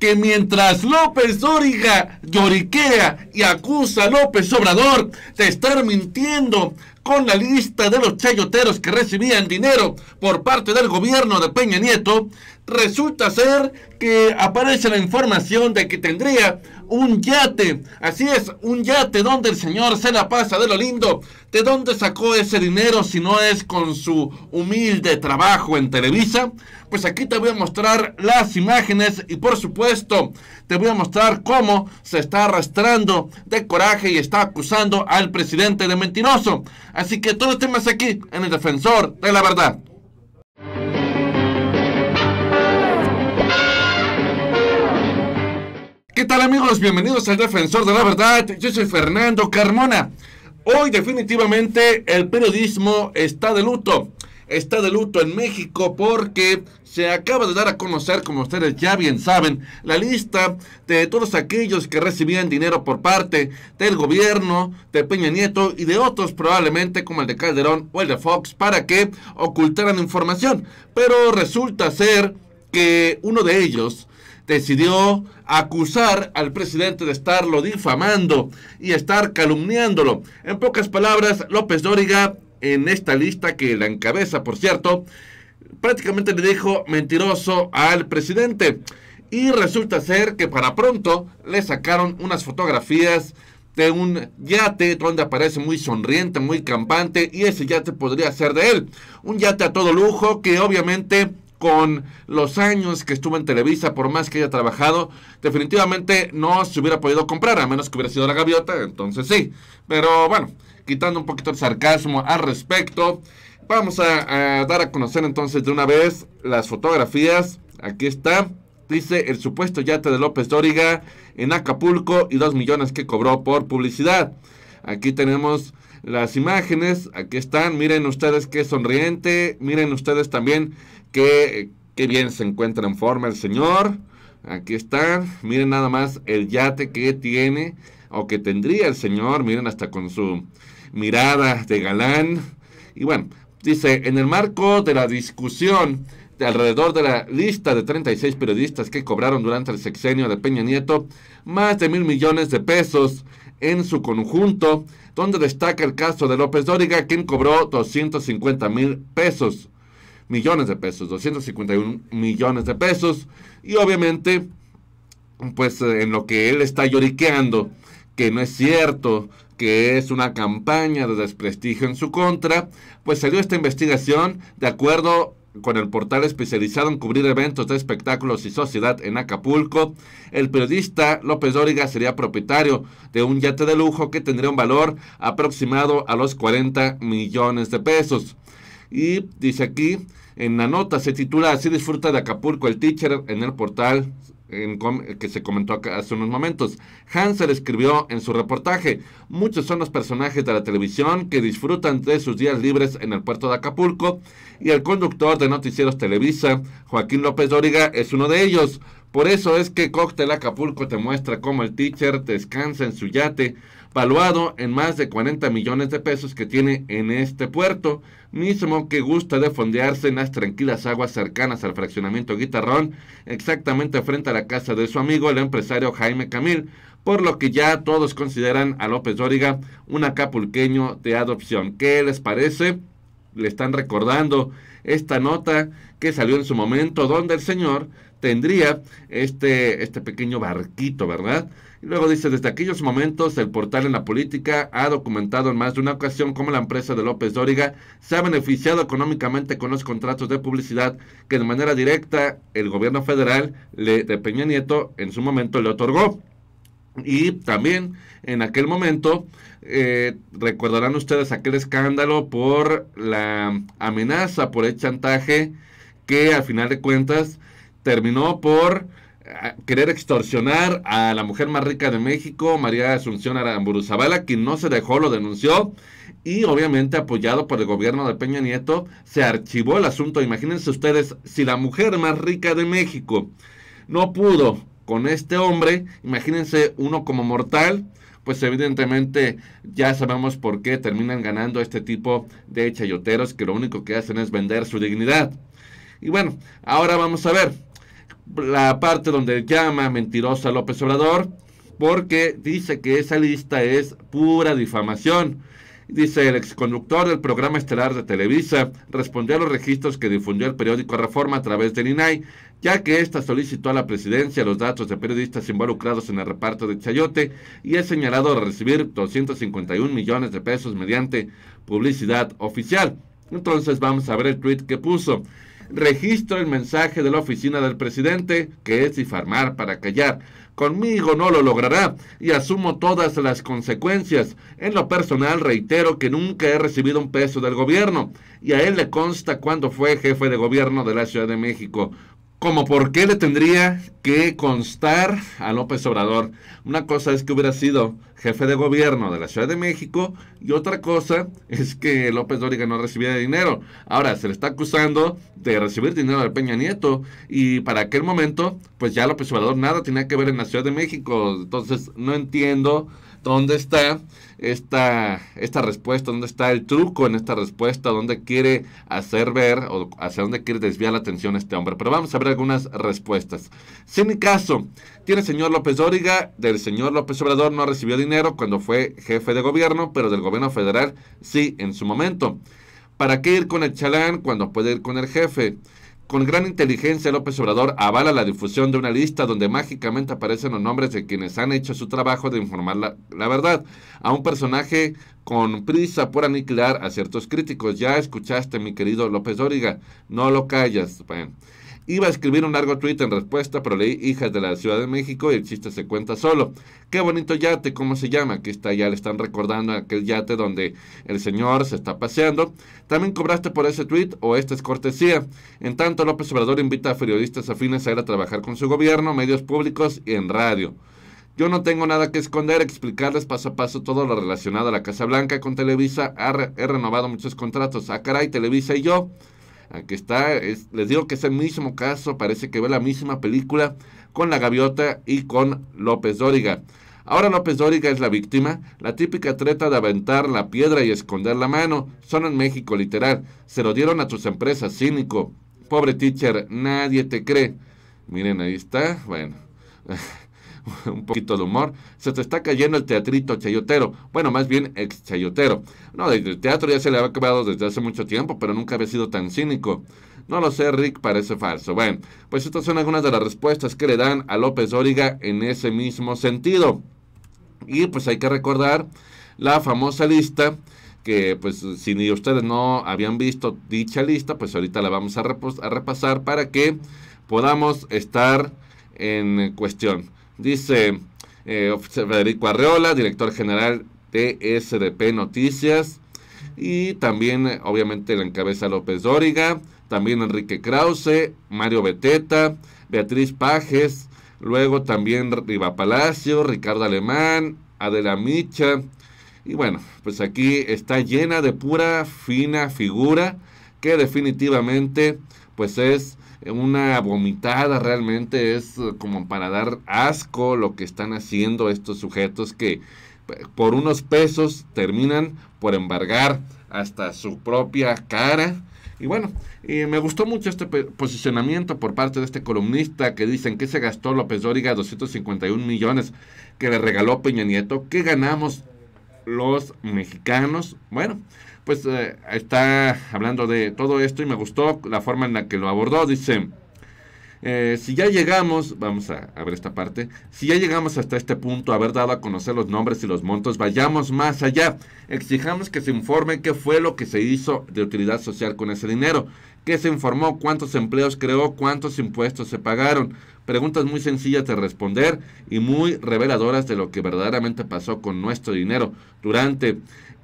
que mientras López Dóriga lloriquea y acusa a López Obrador de estar mintiendo con la lista de los chayoteros que recibían dinero por parte del gobierno de Peña Nieto, resulta ser que aparece la información de que tendría un yate. Así es, un yate donde el Señor se la pasa de lo lindo. ¿De dónde sacó ese dinero si no es con su humilde trabajo en Televisa? Pues aquí te voy a mostrar las imágenes y por supuesto te voy a mostrar cómo se está arrastrando de coraje y está acusando al presidente de mentiroso. Así que todo el tema aquí en el defensor de la verdad. ¿Qué tal amigos? Bienvenidos al Defensor de la Verdad. Yo soy Fernando Carmona. Hoy definitivamente el periodismo está de luto. Está de luto en México porque se acaba de dar a conocer, como ustedes ya bien saben, la lista de todos aquellos que recibían dinero por parte del gobierno de Peña Nieto y de otros probablemente como el de Calderón o el de Fox para que ocultaran información. Pero resulta ser que uno de ellos decidió acusar al presidente de estarlo difamando y estar calumniándolo. En pocas palabras, López Dóriga, en esta lista que la encabeza, por cierto, prácticamente le dijo mentiroso al presidente. Y resulta ser que para pronto le sacaron unas fotografías de un yate donde aparece muy sonriente, muy campante, y ese yate podría ser de él. Un yate a todo lujo que obviamente con los años que estuvo en Televisa, por más que haya trabajado, definitivamente no se hubiera podido comprar, a menos que hubiera sido la gaviota, entonces sí. Pero bueno, quitando un poquito el sarcasmo al respecto, vamos a, dar a conocer entonces de una vez las fotografías. Aquí está, dice el supuesto yate de López Dóriga en Acapulco y dos millones que cobró por publicidad. Aquí tenemos las imágenes, aquí están, miren ustedes qué sonriente, miren ustedes también Qué, qué bien se encuentra en forma el señor. Aquí está. Miren nada más el yate que tiene o que tendría el señor. Miren hasta con su mirada de galán. Y bueno, dice, en el marco de la discusión de alrededor de la lista de 36 periodistas que cobraron durante el sexenio de Peña Nieto más de mil millones de pesos en su conjunto, donde destaca el caso de López Dóriga, quien cobró 250 mil pesos millones de pesos, 251 millones de pesos. Y obviamente, pues eh, en lo que él está lloriqueando, que no es cierto, que es una campaña de desprestigio en su contra, pues salió esta investigación de acuerdo con el portal especializado en cubrir eventos de espectáculos y sociedad en Acapulco, el periodista López Dóriga sería propietario de un yate de lujo que tendría un valor aproximado a los 40 millones de pesos. Y dice aquí, en la nota se titula Así disfruta de Acapulco el teacher en el portal que se comentó hace unos momentos. Hansel escribió en su reportaje, muchos son los personajes de la televisión que disfrutan de sus días libres en el puerto de Acapulco y el conductor de noticieros Televisa, Joaquín López Dóriga, es uno de ellos. Por eso es que Cóctel Acapulco te muestra cómo el teacher descansa en su yate, valuado en más de 40 millones de pesos que tiene en este puerto, mismo que gusta de fondearse en las tranquilas aguas cercanas al fraccionamiento Guitarrón, exactamente frente a la casa de su amigo el empresario Jaime Camil, por lo que ya todos consideran a López Dóriga un acapulqueño de adopción. ¿Qué les parece? Le están recordando esta nota que salió en su momento donde el señor tendría este, este pequeño barquito, ¿verdad? Y luego dice, desde aquellos momentos el portal en la política ha documentado en más de una ocasión cómo la empresa de López Dóriga se ha beneficiado económicamente con los contratos de publicidad que de manera directa el gobierno federal le, de Peña Nieto en su momento le otorgó. Y también en aquel momento eh, recordarán ustedes aquel escándalo por la amenaza, por el chantaje que al final de cuentas terminó por eh, querer extorsionar a la mujer más rica de México, María Asunción Aramburu Zavala, quien no se dejó, lo denunció y obviamente apoyado por el gobierno de Peña Nieto, se archivó el asunto. Imagínense ustedes, si la mujer más rica de México no pudo con este hombre, imagínense uno como mortal, pues evidentemente ya sabemos por qué terminan ganando este tipo de chayoteros que lo único que hacen es vender su dignidad. Y bueno, ahora vamos a ver la parte donde llama mentirosa López Obrador, porque dice que esa lista es pura difamación. Dice el exconductor del programa estelar de Televisa, respondió a los registros que difundió el periódico Reforma a través del INAI, ya que ésta solicitó a la presidencia los datos de periodistas involucrados en el reparto de Chayote y es señalado recibir 251 millones de pesos mediante publicidad oficial. Entonces vamos a ver el tweet que puso registro el mensaje de la oficina del presidente, que es difamar para callar. Conmigo no lo logrará y asumo todas las consecuencias. En lo personal reitero que nunca he recibido un peso del gobierno y a él le consta cuando fue jefe de gobierno de la Ciudad de México como por qué le tendría que constar a López Obrador. Una cosa es que hubiera sido jefe de gobierno de la Ciudad de México y otra cosa es que López Dóriga no recibía dinero. Ahora se le está acusando de recibir dinero de Peña Nieto y para aquel momento pues ya López Obrador nada tenía que ver en la Ciudad de México. Entonces no entiendo ¿Dónde está esta, esta respuesta? ¿Dónde está el truco en esta respuesta? ¿Dónde quiere hacer ver o hacia dónde quiere desviar la atención este hombre? Pero vamos a ver algunas respuestas. Sin caso, tiene el señor López Dóriga, del señor López Obrador no recibió dinero cuando fue jefe de gobierno, pero del gobierno federal sí en su momento. ¿Para qué ir con el chalán cuando puede ir con el jefe? Con gran inteligencia, López Obrador avala la difusión de una lista donde mágicamente aparecen los nombres de quienes han hecho su trabajo de informar la, verdad. A un personaje con prisa por aniquilar a ciertos críticos. Ya escuchaste, mi querido López Dóriga. No lo callas. Bueno. Iba a escribir un largo tweet en respuesta, pero leí Hijas de la Ciudad de México y el chiste se cuenta solo. Qué bonito yate, ¿cómo se llama? Aquí está, ya le están recordando aquel yate donde el señor se está paseando. También cobraste por ese tweet o esta es cortesía. En tanto, López Obrador invita a periodistas afines a ir a trabajar con su gobierno, medios públicos y en radio. Yo no tengo nada que esconder, explicarles paso a paso todo lo relacionado a la Casa Blanca con Televisa. he renovado muchos contratos. a ah, caray, Televisa y yo. Aquí está, les digo que es el mismo caso, parece que ve la misma película con La Gaviota y con López Dóriga. Ahora López Dóriga es la víctima, la típica treta de aventar la piedra y esconder la mano. Son en México, literal. Se lo dieron a tus empresas, cínico. Pobre teacher, nadie te cree. Miren, ahí está. Bueno. un poquito de humor, se te está cayendo el teatrito chayotero, bueno, más bien ex chayotero. No, el teatro ya se le había acabado desde hace mucho tiempo, pero nunca había sido tan cínico. No lo sé, Rick, parece falso. Bueno, pues estas son algunas de las respuestas que le dan a López Origa en ese mismo sentido. Y pues hay que recordar la famosa lista que pues si ni ustedes no habían visto dicha lista, pues ahorita la vamos a repasar para que podamos estar en cuestión. Dice eh, Federico Arreola, director general de SDP Noticias. Y también, eh, obviamente, la encabeza López Dóriga. También Enrique Krause, Mario Beteta, Beatriz Pajes. Luego también Riva Palacio, Ricardo Alemán, Adela Micha. Y bueno, pues aquí está llena de pura, fina figura que definitivamente pues es una vomitada realmente es eh, como para dar asco lo que están haciendo estos sujetos que eh, por unos pesos terminan por embargar hasta su propia cara. Y bueno, eh, me gustó mucho este posicionamiento por parte de este columnista que dicen que se gastó López Dóriga 251 millones que le regaló Peña Nieto. ¿Qué ganamos los mexicanos? Bueno, pues eh, está hablando de todo esto y me gustó la forma en la que lo abordó. Dice, eh, si ya llegamos, vamos a, ver esta parte, si ya llegamos hasta este punto, haber dado a conocer los nombres y los montos, vayamos más allá, exijamos que se informe qué fue lo que se hizo de utilidad social con ese dinero, qué se informó, cuántos empleos creó, cuántos impuestos se pagaron, Preguntas muy sencillas de responder y muy reveladoras de lo que verdaderamente pasó con nuestro dinero durante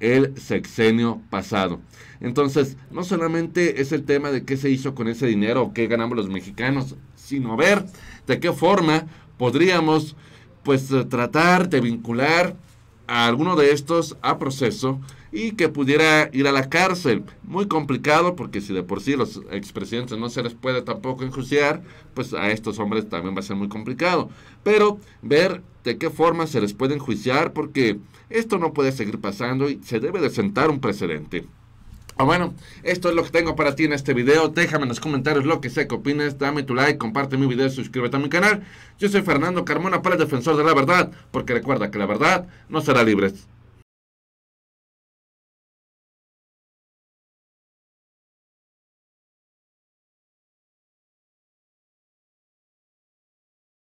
el sexenio pasado. Entonces, no solamente es el tema de qué se hizo con ese dinero o qué ganamos los mexicanos, sino ver de qué forma podríamos pues tratar de vincular a alguno de estos a proceso y que pudiera ir a la cárcel. Muy complicado porque si de por sí los expresidentes no se les puede tampoco enjuiciar, pues a estos hombres también va a ser muy complicado. Pero ver de qué forma se les puede enjuiciar porque esto no puede seguir pasando y se debe de sentar un precedente. Ah, bueno, esto es lo que tengo para ti en este video. Déjame en los comentarios lo que sé, que opines. Dame tu like, comparte mi video, suscríbete a mi canal. Yo soy Fernando Carmona para el Defensor de la Verdad, porque recuerda que la verdad no será libre.